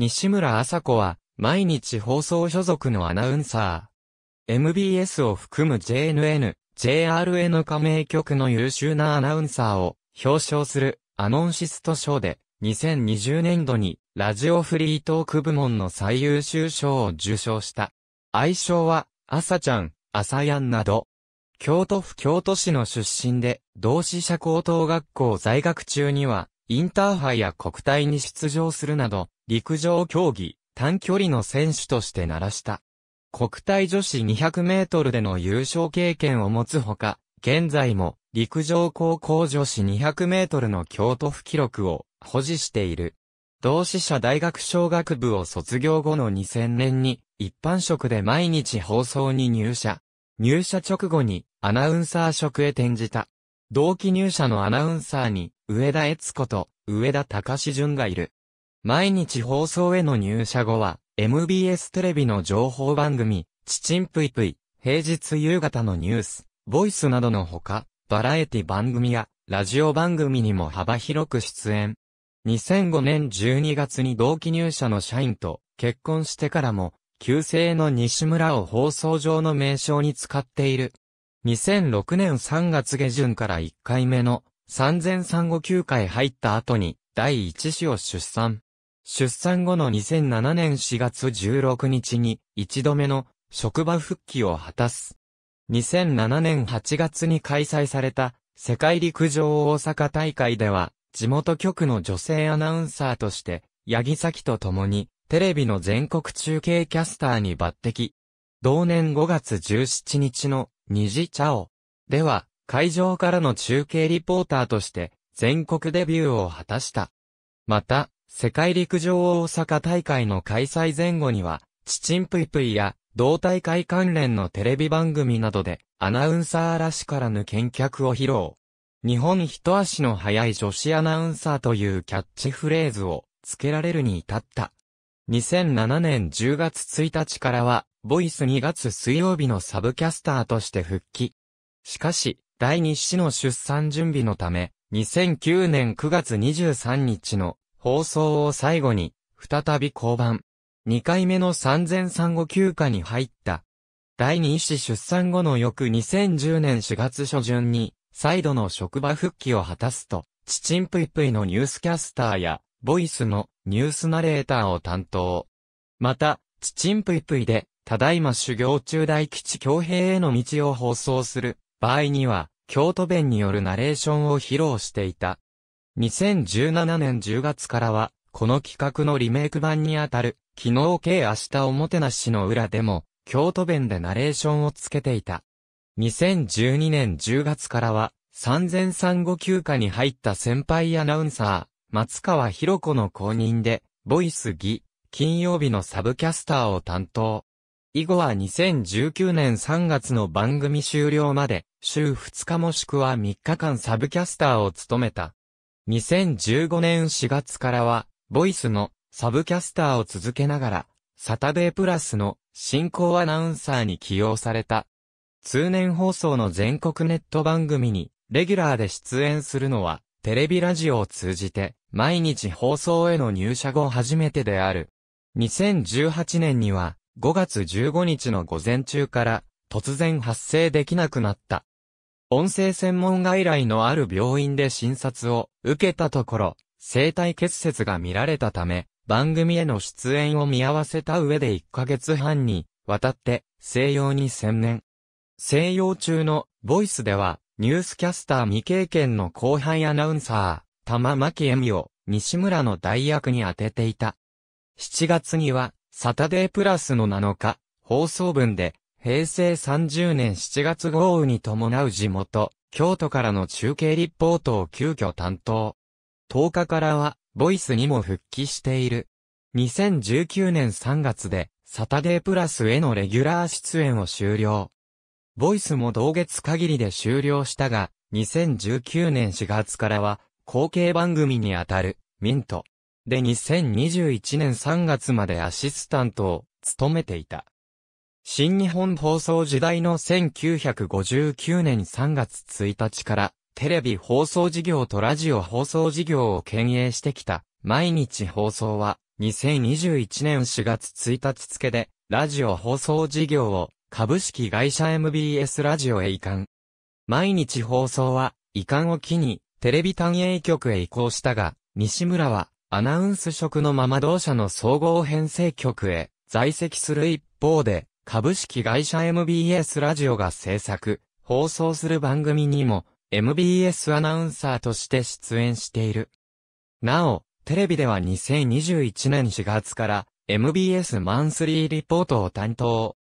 西村麻子は、毎日放送所属のアナウンサー。MBS を含む JNN、JRN 加盟局の優秀なアナウンサーを表彰するアノンシスト賞で、2020年度にラジオフリートーク部門の最優秀賞を受賞した。愛称は、朝ちゃん、朝やんなど。京都府京都市の出身で、同志社高等学校在学中には、インターハイや国体に出場するなど、陸上競技、短距離の選手として鳴らした。国体女子200メートルでの優勝経験を持つほか、現在も陸上高校女子200メートルの京都府記録を保持している。同志社大学小学部を卒業後の2000年に一般職で毎日放送に入社。入社直後にアナウンサー職へ転じた。同期入社のアナウンサーに上田悦子と上田隆淳がいる。毎日放送への入社後は、MBS テレビの情報番組、ちちんぷいぷい、平日夕方のニュース、ボイスなどのほか、バラエティ番組や、ラジオ番組にも幅広く出演。2005年12月に同期入社の社員と結婚してからも、旧姓の西村を放送上の名称に使っている。2006年3月下旬から1回目の産前産後休暇へ入った後に第1子を出産。出産後の2007年4月16日に、一度目の職場復帰を果たす。2007年8月に開催された世界陸上大阪大会では、地元局の女性アナウンサーとして、八木崎と共に、テレビの全国中継キャスターに抜擢。同年5月17日の、虹茶を。では、会場からの中継リポーターとして、全国デビューを果たした。また、世界陸上大阪大会の開催前後には、チチンプイプイや、同大会関連のテレビ番組などで、アナウンサーらしからぬ見客を披露。日本一足の速い女子アナウンサーというキャッチフレーズを付けられるに至った。2007年10月1日からは、ボイス2月水曜日のサブキャスターとして復帰。しかし、第2子の出産準備のため、2009年9月23日の放送を最後に、再び降板。2回目の産前産後休暇に入った。第2子出産後の翌2010年4月初旬に、再度の職場復帰を果たすと、チチンプイプイのニュースキャスターや、ボイスのニュースナレーターを担当。また、チチンプイプイで、ただいま修行中大吉京平への道を放送する場合には、京都弁によるナレーションを披露していた。2017年10月からは、この企画のリメイク版にあたる、昨日系明日おもてなしの裏でも、京都弁でナレーションをつけていた。2012年10月からは、三前三後休暇に入った先輩アナウンサー、松川博子の公認で、ボイス儀、金曜日のサブキャスターを担当。以後は2019年3月の番組終了まで、週2日もしくは3日間サブキャスターを務めた。2015年4月からは、ボイスのサブキャスターを続けながら、サタデープラスの進行アナウンサーに起用された。通年放送の全国ネット番組に、レギュラーで出演するのは、テレビラジオを通じて、毎日放送への入社後初めてである。2018年には、5月15日の午前中から、突然発生できなくなった。音声専門外来のある病院で診察を受けたところ、生体結節が見られたため、番組への出演を見合わせた上で1ヶ月半にわたって西洋に専念。西洋中のボイスでは、ニュースキャスター未経験の後輩アナウンサー、玉巻恵美を西村の代役に当てていた。7月には、サタデープラスの7日、放送分で、平成30年7月豪雨に伴う地元、京都からの中継リポートを急遽担当。10日からは、ボイスにも復帰している。2019年3月で、サタデープラスへのレギュラー出演を終了。ボイスも同月限りで終了したが、2019年4月からは、後継番組にあたる、ミント。で2021年3月までアシスタントを務めていた。新日本放送時代の1959年3月1日からテレビ放送事業とラジオ放送事業を経営してきた毎日放送は2021年4月1日付でラジオ放送事業を株式会社 MBS ラジオへ移管。毎日放送は移管を機にテレビ単営局へ移行したが、西村はアナウンス職のまま同社の総合編成局へ在籍する一方で、株式会社 MBS ラジオが制作、放送する番組にも MBS アナウンサーとして出演している。なお、テレビでは2021年4月から MBS マンスリーリポートを担当。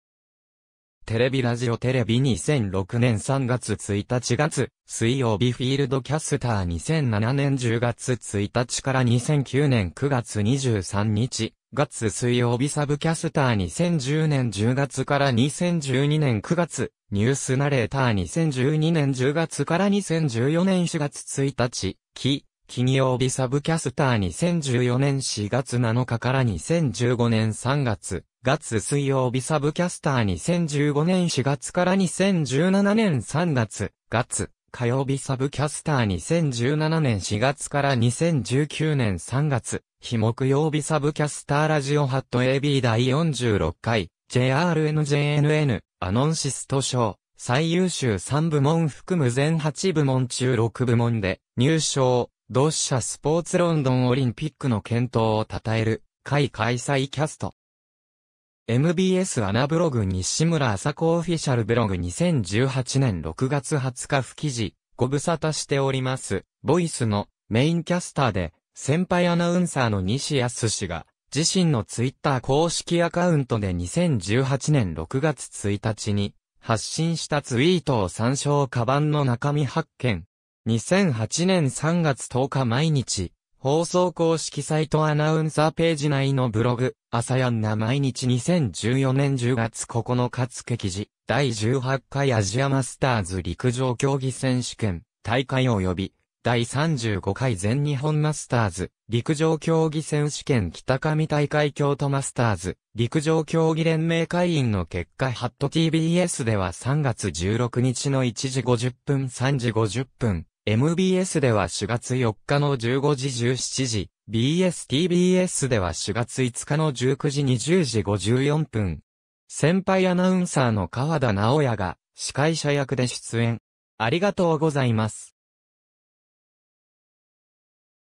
テレビラジオテレビ2006年3月1日月、水曜日フィールドキャスター2007年10月1日から2009年9月23日、月水曜日サブキャスター2010年10月から2012年9月、ニュースナレーター2012年10月から2014年4月1日、期、金曜日サブキャスター2014年4月7日から2015年3月、月水曜日サブキャスター2015年4月から2017年3月、月、火曜日サブキャスター2017年4月から2019年3月、日木曜日サブキャスターラジオハット AB 第46回、JRNJNN、アノンシスト賞、最優秀3部門含む全8部門中6部門で、入賞、同社スポーツロンドンオリンピックの検討を称える、会開催キャスト。MBS アナブログ西村麻子オフィシャルブログ2018年6月20日不記事、ご無沙汰しております。ボイスのメインキャスターで、先輩アナウンサーの西康氏が、自身のツイッター公式アカウントで2018年6月1日に、発信したツイートを参照カバンの中身発見。2008年3月10日毎日、放送公式サイトアナウンサーページ内のブログ、朝やんな毎日2014年10月9日付記事、第18回アジアマスターズ陸上競技選手権、大会及び、第35回全日本マスターズ、陸上競技選手権北上大会京都マスターズ、陸上競技連盟会員の結果ハット TBS では3月16日の1時50分3時50分、MBS では4月4日の15時17時、BSTBS では4月5日の19時20時54分。先輩アナウンサーの川田直也が司会者役で出演。ありがとうございます。